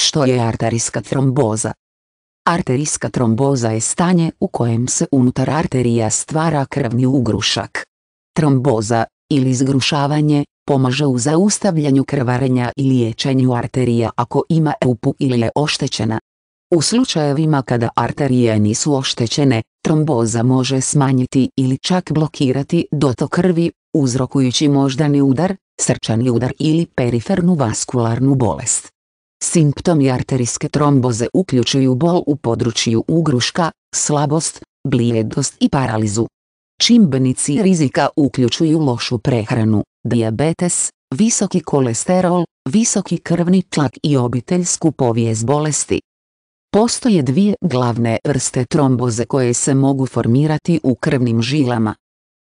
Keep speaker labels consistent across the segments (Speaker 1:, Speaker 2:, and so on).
Speaker 1: Što je arterijska tromboza? Arterijska tromboza je stanje u kojem se unutar arterija stvara krvni ugrušak. Tromboza, ili zgrušavanje, pomaže u zaustavljanju krvarenja i liječenju arterija ako ima eupu ili je oštećena. U slučajevima kada arterije nisu oštećene, tromboza može smanjiti ili čak blokirati dotok krvi, uzrokujući moždani udar, srčani udar ili perifernu vaskularnu bolest. Simptomi arterijske tromboze uključuju bol u području ugruška, slabost, blijednost i paralizu. Čimbenici rizika uključuju lošu prehranu, dijabetes, visoki kolesterol, visoki krvni tlak i obiteljsku povijest bolesti. Postoje dvije glavne vrste tromboze koje se mogu formirati u krvnim žilama,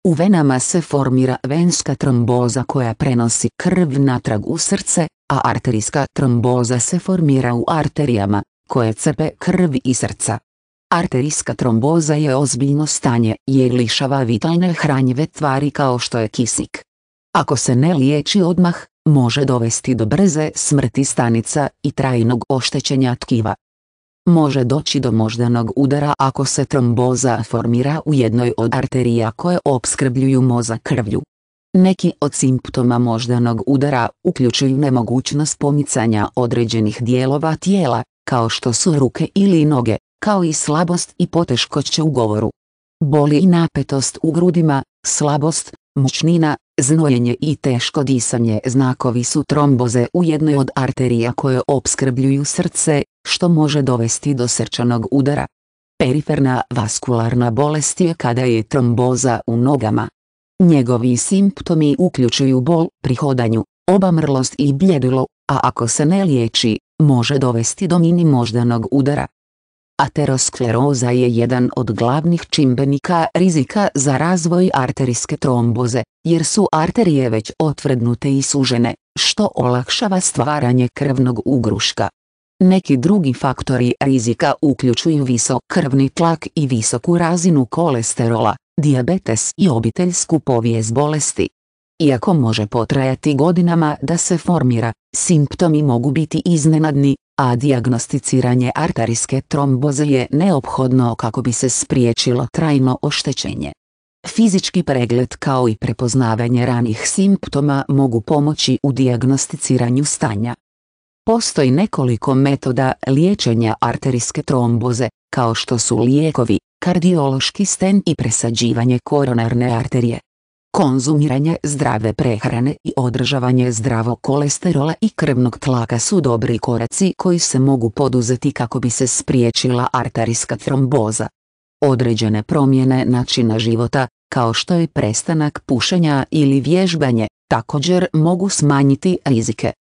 Speaker 1: u venama se formira venska tromboza koja prenosi krv natrag u srce, a arterijska tromboza se formira u arterijama, koje crpe krv i srca. Arterijska tromboza je ozbiljno stanje jer lišava vitalne hranjive tvari kao što je kisik. Ako se ne liječi odmah, može dovesti do brze smrti stanica i trajnog oštećenja tkiva. Može doći do moždanog udara ako se tromboza formira u jednoj od arterija koje opskrbljuju moza krvlju. Neki od simptoma moždanog udara uključuju nemogućnost pomicanja određenih dijelova tijela, kao što su ruke ili noge, kao i slabost i poteškoće u govoru. Boli i napetost u grudima, slabost, mučnina, Znojenje i teško disanje znakovi su tromboze u jednoj od arterija koje opskrbljuju srce, što može dovesti do srčanog udara. Periferna vaskularna bolest je kada je tromboza u nogama. Njegovi simptomi uključuju bol pri hodanju, obamrlost i bljedilo, a ako se ne liječi, može dovesti do mini moždanog udara. Ateroskleroza je jedan od glavnih čimbenika rizika za razvoj arterijske tromboze, jer su arterije već otvrdnute i sužene, što olakšava stvaranje krvnog ugruška. Neki drugi faktori rizika uključuju visok krvni tlak i visoku razinu kolesterola, dijabetes i obiteljsku povijest bolesti. Iako može potrajati godinama da se formira, simptomi mogu biti iznenadni, a dijagnosticiranje arterijske tromboze je neophodno kako bi se spriječilo trajno oštećenje. Fizički pregled kao i prepoznavanje ranih simptoma mogu pomoći u dijagnosticiranju stanja. Postoji nekoliko metoda liječenja arterijske tromboze, kao što su lijekovi, kardiološki sten i presađivanje koronarne arterije. Konzumiranje zdrave prehrane i održavanje zdravog kolesterola i krvnog tlaka su dobri koraci koji se mogu poduzeti kako bi se spriječila arterijska tromboza. Određene promjene načina života, kao što je prestanak pušenja ili vježbanje, također mogu smanjiti rizike.